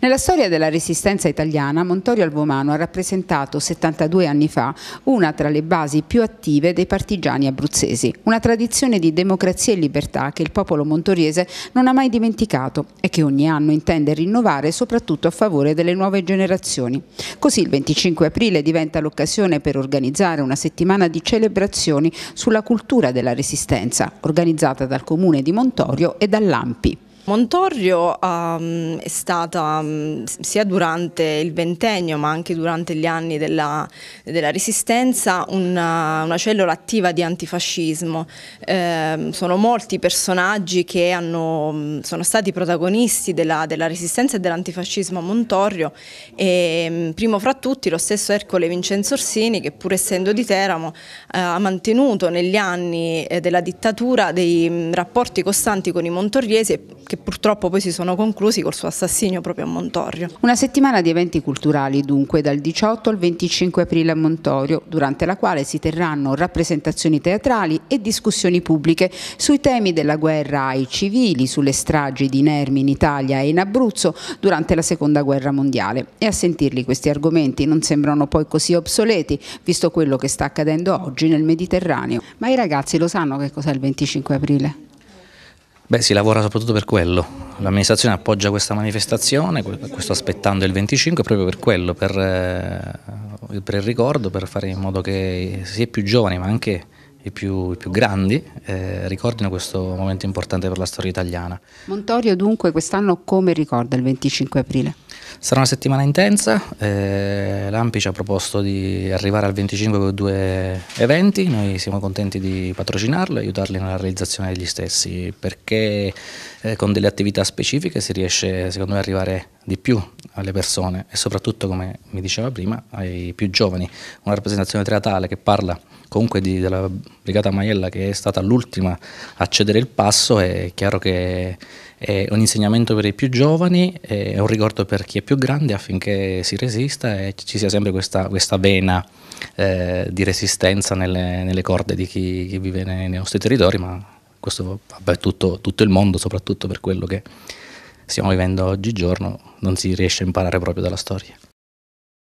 Nella storia della resistenza italiana, Montorio Alvomano ha rappresentato 72 anni fa una tra le basi più attive dei partigiani abruzzesi, una tradizione di democrazia e libertà che il popolo montoriese non ha mai dimenticato e che ogni anno intende rinnovare soprattutto a favore delle nuove generazioni. Così il 25 aprile diventa l'occasione per organizzare una settimana di celebrazioni sulla cultura della resistenza, organizzata dal comune di Montorio e dall'Ampi. Montorrio um, ehm, è stata um, sia durante il ventennio ma anche durante gli anni della, della resistenza una, una, cellula attiva di antifascismo. Eh, sono molti personaggi che hanno, mm, sono stati protagonisti della, della resistenza e dell'antifascismo a Montorrio e mm, primo fra tutti lo stesso Ercole Vincenzo Orsini che pur essendo di Teramo eh, ha mantenuto negli anni eh, della dittatura dei mh, rapporti costanti con i montorriesi che purtroppo poi si sono conclusi col suo assassinio proprio a Montorio. Una settimana di eventi culturali dunque dal 18 al 25 aprile a Montorio, durante la quale si terranno rappresentazioni teatrali e discussioni pubbliche sui temi della guerra ai civili, sulle stragi di Nermi in Italia e in Abruzzo durante la seconda guerra mondiale. E a sentirli questi argomenti non sembrano poi così obsoleti, visto quello che sta accadendo oggi nel Mediterraneo. Ma i ragazzi lo sanno che cos'è il 25 aprile? Beh, si lavora soprattutto per quello. L'amministrazione appoggia questa manifestazione, questo aspettando il 25, proprio per quello, per, eh, per il ricordo, per fare in modo che sia i più giovani ma anche i più, i più grandi eh, ricordino questo momento importante per la storia italiana. Montorio dunque quest'anno come ricorda il 25 aprile? Sarà una settimana intensa, eh, l'Ampi ci ha proposto di arrivare al 25 con due eventi, noi siamo contenti di patrocinarlo e aiutarli nella realizzazione degli stessi perché eh, con delle attività specifiche si riesce secondo me a arrivare di più alle persone e soprattutto, come mi diceva prima, ai più giovani. Una rappresentazione teatrale che parla comunque di, della Brigata Maiella che è stata l'ultima a cedere il passo, è chiaro che è un insegnamento per i più giovani, è un ricordo per chi è più grande affinché si resista e ci sia sempre questa, questa vena eh, di resistenza nelle, nelle corde di chi, chi, vive nei, nostri territori, ma questo va per tutto, tutto il mondo, soprattutto per quello che stiamo vivendo oggigiorno non si riesce a imparare proprio dalla storia.